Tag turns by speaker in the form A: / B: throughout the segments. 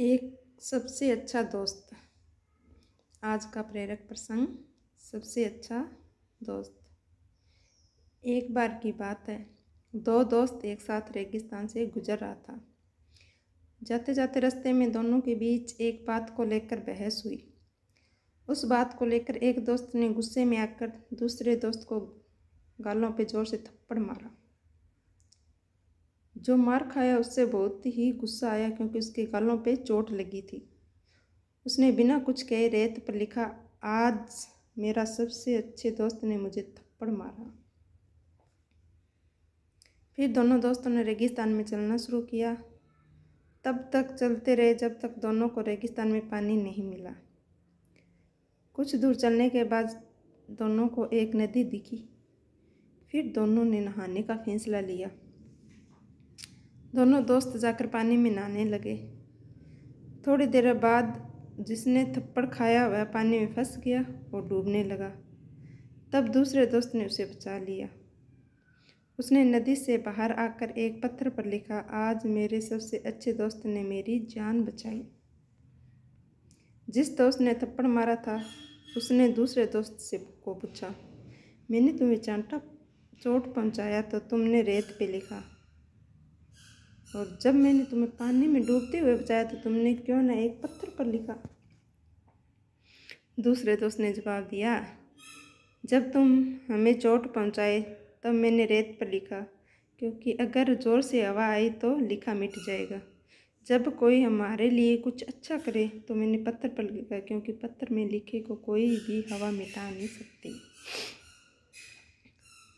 A: एक सबसे अच्छा दोस्त आज का प्रेरक प्रसंग सबसे अच्छा दोस्त एक बार की बात है दो दोस्त एक साथ रेगिस्तान से गुजर रहा था जाते जाते रास्ते में दोनों के बीच एक बात को लेकर बहस हुई उस बात को लेकर एक दोस्त ने गुस्से में आकर दूसरे दोस्त को गालों पे ज़ोर से थप्पड़ मारा जो मार खाया उससे बहुत ही गुस्सा आया क्योंकि उसके गालों पे चोट लगी थी उसने बिना कुछ कहे रेत पर लिखा आज मेरा सबसे अच्छे दोस्त ने मुझे थप्पड़ मारा फिर दोनों दोस्तों ने रेगिस्तान में चलना शुरू किया तब तक चलते रहे जब तक दोनों को रेगिस्तान में पानी नहीं मिला कुछ दूर चलने के बाद दोनों को एक नदी दिखी फिर दोनों ने नहाने का फैसला लिया दोनों दोस्त जाकर पानी में नहाने लगे थोड़ी देर बाद जिसने थप्पड़ खाया वह पानी में फंस गया और डूबने लगा तब दूसरे दोस्त ने उसे बचा लिया उसने नदी से बाहर आकर एक पत्थर पर लिखा आज मेरे सबसे अच्छे दोस्त ने मेरी जान बचाई जिस दोस्त ने थप्पड़ मारा था उसने दूसरे दोस्त से को पूछा मैंने तुम्हें चांटा चोट पहुंचाया तो तुमने रेत पे लिखा और जब मैंने तुम्हें पानी में डूबते हुए बचाया तो तुमने क्यों ना एक पत्थर पर लिखा दूसरे दोस्त ने जवाब दिया जब तुम हमें चोट पहुंचाए तब मैंने रेत पर लिखा क्योंकि अगर ज़ोर से हवा आई तो लिखा मिट जाएगा जब कोई हमारे लिए कुछ अच्छा करे तो मैंने पत्थर पर लिखा क्योंकि पत्थर में लिखे को कोई भी हवा मिटा नहीं सकती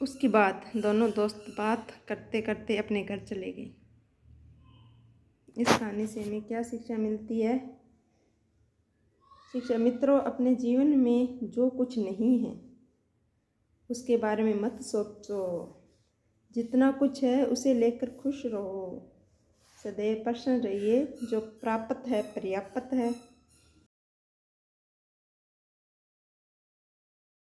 A: उसके बाद दोनों दोस्त बात करते करते अपने घर चले गए इस कहानी से हमें क्या शिक्षा मिलती है शिक्षा मित्रों अपने जीवन में जो कुछ नहीं है उसके बारे में मत सोचो जितना कुछ है उसे लेकर खुश रहो सदैव प्रसन्न रहिए जो प्राप्त है पर्याप्त है